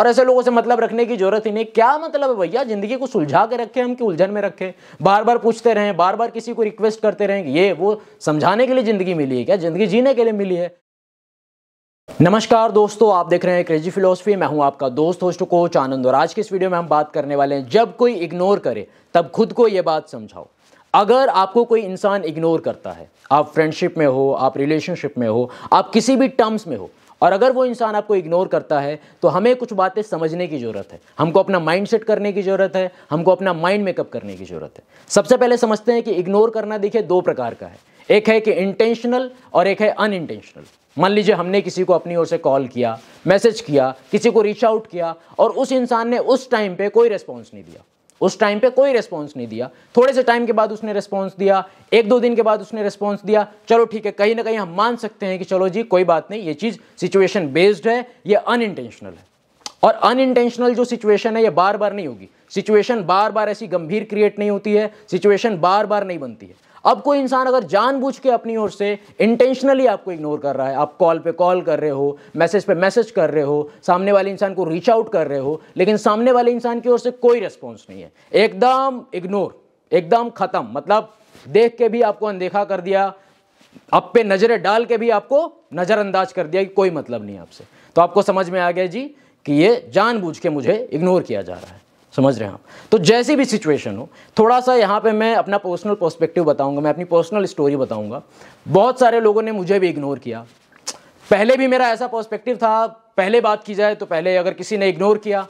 और ऐसे लोगों से मतलब रखने की जरूरत ही नहीं क्या मतलब है भैया जिंदगी को सुलझा के रखें हम कि उलझन में रखें बार बार पूछते रहें बार बार किसी को रिक्वेस्ट करते रहें कि ये वो समझाने के लिए ज़िंदगी मिली है क्या ज़िंदगी जीने के लिए मिली है नमस्कार दोस्तों आप देख रहे हैं क्रेजी फिलोसफी मैं हूं आपका दोस्त होस्ट कोच आनंद और आज की इस वीडियो में हम बात करने वाले हैं जब कोई इग्नोर करे तब खुद को ये बात समझाओ अगर आपको कोई इंसान इग्नोर करता है आप फ्रेंडशिप में हो आप रिलेशनशिप में हो आप किसी भी टर्म्स में हो और अगर वो इंसान आपको इग्नोर करता है तो हमें कुछ बातें समझने की ज़रूरत है हमको अपना माइंड सेट करने की ज़रूरत है हमको अपना माइंड मेकअप करने की ज़रूरत है सबसे पहले समझते हैं कि इग्नोर करना देखिए दो प्रकार का है एक है कि इंटेंशनल और एक है अनइंटेंशनल मान लीजिए हमने किसी को अपनी ओर से कॉल किया मैसेज किया किसी को रीच आउट किया और उस इंसान ने उस टाइम पे कोई रिस्पॉन्स नहीं दिया उस टाइम पे कोई रिस्पॉन्स नहीं दिया थोड़े से टाइम के बाद उसने रिस्पॉन्स दिया एक दो दिन के बाद उसने रिस्पॉन्स दिया चलो ठीक है कहीं ना कहीं हम मान सकते हैं कि चलो जी कोई बात नहीं ये चीज़ सिचुएशन बेस्ड है ये अनइंटेंशनल है और अनइंटेंशनल जो सिचुएशन है ये बार बार नहीं होगी सिचुएशन बार बार ऐसी गंभीर क्रिएट नहीं होती है सिचुएशन बार बार नहीं बनती है अब कोई इंसान अगर जानबूझ के अपनी ओर से इंटेंशनली आपको इग्नोर कर रहा है आप कॉल पे कॉल कर रहे हो मैसेज पे मैसेज कर रहे हो सामने वाले इंसान को रीच आउट कर रहे हो लेकिन सामने वाले इंसान की ओर से कोई रिस्पॉन्स नहीं है एकदम इग्नोर एकदम ख़त्म मतलब देख के भी आपको अनदेखा कर दिया आप पे नज़रें डाल के भी आपको नज़रअंदाज कर दिया कि कोई मतलब नहीं आपसे तो आपको समझ में आ गया जी कि ये जानबूझ के मुझे इग्नोर किया जा रहा है समझ रहे हैं आप तो जैसी भी सिचुएशन हो थोड़ा सा यहाँ पे मैं अपना पर्सनल पर्सपेक्टिव बताऊंगा मैं अपनी पर्सनल स्टोरी बताऊंगा बहुत सारे लोगों ने मुझे भी इग्नोर किया पहले भी मेरा ऐसा पर्सपेक्टिव था पहले बात की जाए तो पहले अगर किसी ने इग्नोर किया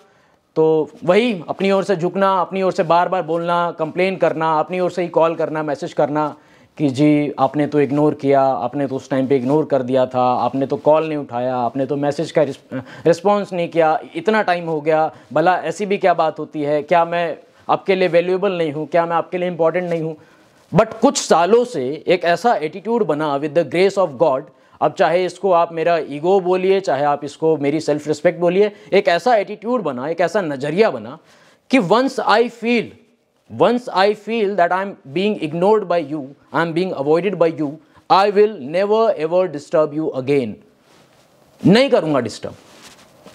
तो वही अपनी ओर से झुकना अपनी ओर से बार बार बोलना कंप्लेन करना अपनी ओर से ही कॉल करना मैसेज करना कि जी आपने तो इग्नोर किया आपने तो उस टाइम पे इग्नोर कर दिया था आपने तो कॉल नहीं उठाया आपने तो मैसेज का रिस्पॉन्स नहीं किया इतना टाइम हो गया भला ऐसी भी क्या बात होती है क्या मैं आपके लिए वैल्यूएबल नहीं हूँ क्या मैं आपके लिए इंपॉर्टेंट नहीं हूँ बट कुछ सालों से एक ऐसा एटीट्यूड बना with the grace of God अब चाहे इसको आप मेरा ईगो बोलिए चाहे आप इसको मेरी सेल्फ रिस्पेक्ट बोलिए एक ऐसा एटीट्यूड बना एक ऐसा नज़रिया बना कि once I feel once I feel that I am being ignored by you I am being avoided by you I will never ever disturb you again नहीं करूंगा डिस्टर्ब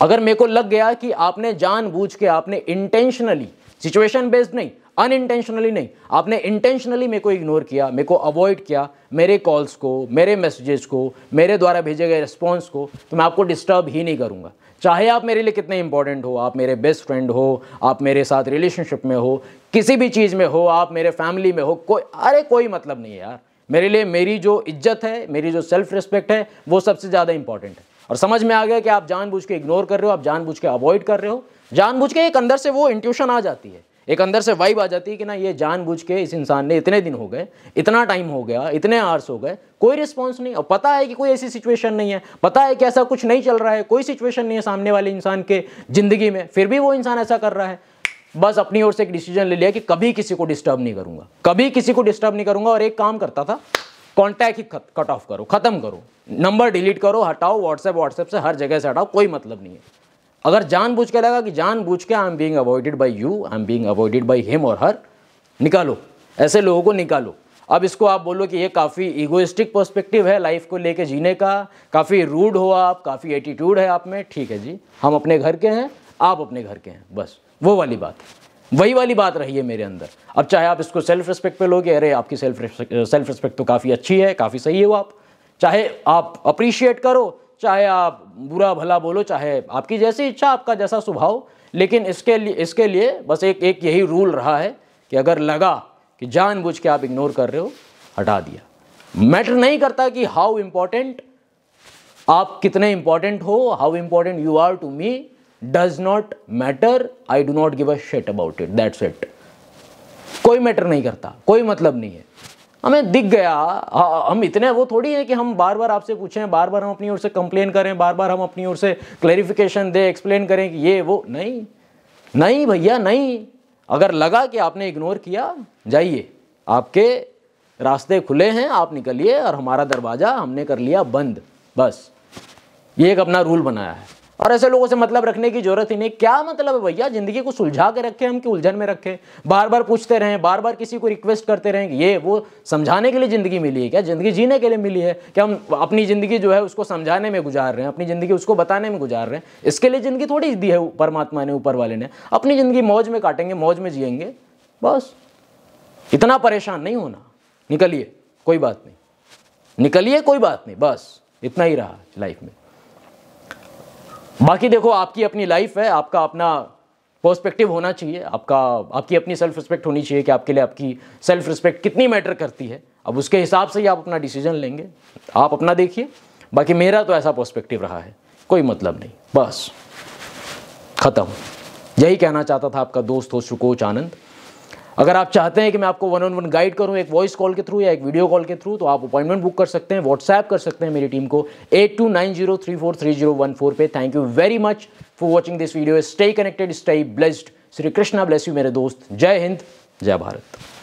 अगर मेरे को लग गया कि आपने जान बूझ के आपने इंटेंशनली सिचुएशन बेस्ड नहीं अनइंटेंशनली नहीं आपने इंटेंशनली मेरे को इग्नोर किया मेरे को अवॉइड किया मेरे कॉल्स को मेरे मैसेजेस को मेरे द्वारा भेजे गए रिस्पॉन्स को तो मैं आपको डिस्टर्ब ही नहीं करूँगा चाहे आप मेरे लिए कितने इंपॉर्टेंट हो आप मेरे बेस्ट फ्रेंड हो आप मेरे साथ रिलेशनशिप में हो किसी भी चीज़ में हो आप मेरे फैमिली में हो कोई अरे कोई मतलब नहीं है यार मेरे लिए मेरी जो इज्जत है मेरी जो सेल्फ रिस्पेक्ट है वो सबसे ज़्यादा इंपॉर्टेंट है और समझ में आ गया कि आप जानबूझ के इग्नोर कर रहे हो आप जानबूझ के अवॉइड कर रहे हो जानबूझ के एक अंदर से वो इंट्यूशन आ जाती है एक अंदर से वाइब आ जाती है कि ना ये जानबूझ के इस इंसान ने इतने दिन हो गए इतना टाइम हो गया इतने आवर्स हो गए कोई रिस्पॉन्स नहीं और पता है कि कोई ऐसी सिचुएशन नहीं है पता है कि ऐसा कुछ नहीं चल रहा है कोई सिचुएशन नहीं है सामने वाले इंसान के ज़िंदगी में फिर भी वो इंसान ऐसा कर रहा है बस अपनी ओर से एक डिसीजन ले लिया कि कभी किसी को डिस्टर्ब नहीं करूंगा कभी किसी को डिस्टर्ब नहीं करूंगा और एक काम करता था कॉन्टैक्ट ही कट ऑफ करो ख़त्म करो नंबर डिलीट करो हटाओ व्हाट्सएप व्हाट्सएप से हर जगह से हटाओ कोई मतलब नहीं है अगर जानबूझ के लगा कि जानबूझ के I am being avoided by you I am being avoided by him और हर निकालो ऐसे लोगों को निकालो अब इसको आप बोलो कि ये काफ़ी इगोइस्टिक पर्सपेक्टिव है लाइफ को लेके जीने का काफ़ी रूड हो आप काफ़ी एटीट्यूड है आप में ठीक है जी हम अपने घर के हैं आप अपने घर के हैं बस वो वाली बात है वही वाली बात रही है मेरे अंदर अब चाहे आप इसको सेल्फ रिस्पेक्ट पे लोगे अरे आपकी सेल्फ सेल्फ रिस्पेक्ट तो काफ़ी अच्छी है काफ़ी सही है वो आप चाहे आप अप्रिशिएट करो चाहे आप बुरा भला बोलो चाहे आपकी जैसी इच्छा आपका जैसा स्वभाव लेकिन इसके लिए इसके लिए बस एक एक यही रूल रहा है कि अगर लगा कि जानबूझ के आप इग्नोर कर रहे हो हटा दिया मैटर नहीं करता कि हाउ इम्पॉर्टेंट आप कितने इंपॉर्टेंट हो how important you are to me does not matter I do not give a shit about it that's it कोई मैटर नहीं करता कोई मतलब नहीं है हमें दिख गया हम इतने वो थोड़ी है कि हम बार बार आपसे पूछें बार बार हम अपनी ओर से कंप्लेन करें बार बार हम अपनी ओर से क्लेरिफिकेशन दें एक्सप्लेन करें कि ये वो नहीं नहीं भैया नहीं अगर लगा कि आपने इग्नोर किया जाइए आपके रास्ते खुले हैं आप निकलिए और हमारा दरवाज़ा हमने कर लिया बंद बस ये एक अपना रूल बनाया है और ऐसे लोगों से मतलब रखने की जरूरत ही नहीं क्या मतलब है भैया जिंदगी को सुलझा के रखें हम कि उलझन में रखें बार बार पूछते रहें बार बार किसी को रिक्वेस्ट करते रहें कि ये वो समझाने के लिए ज़िंदगी मिली है क्या ज़िंदगी जीने के लिए मिली है कि हम अपनी ज़िंदगी जो है उसको समझाने में गुजार रहे हैं अपनी ज़िंदगी उसको बताने में गुजार रहे हैं इसके लिए ज़िंदगी थोड़ी दी है परमात्मा ने ऊपर वाले ने अपनी ज़िंदगी मौज में काटेंगे मौज में जियेंगे बस इतना परेशान नहीं होना निकलिए कोई बात नहीं निकलिए कोई बात नहीं बस इतना ही रहा लाइफ में बाकी देखो आपकी अपनी लाइफ है आपका अपना पर्सपेक्टिव होना चाहिए आपका आपकी अपनी सेल्फ रिस्पेक्ट होनी चाहिए कि आपके लिए आपकी सेल्फ रिस्पेक्ट कितनी मैटर करती है अब उसके हिसाब से ही आप अपना डिसीजन लेंगे आप अपना देखिए बाकी मेरा तो ऐसा पर्सपेक्टिव रहा है कोई मतलब नहीं बस ख़त्म यही कहना चाहता था आपका दोस्त हो सुकोच आनंद अगर आप चाहते हैं कि मैं आपको वन ऑन वन गाइड करूं एक वॉइस कॉल के थ्रू या एक वीडियो कॉल के थ्रू तो आप अपॉइंटमेंट बुक कर सकते हैं व्हाट्सएप कर सकते हैं मेरी टीम को eight two nine zero three four three zero one four पे thank you very much for watching this video stay connected stay blessed Shri Krishna bless you मेरे दोस्त जय हिंद जय भारत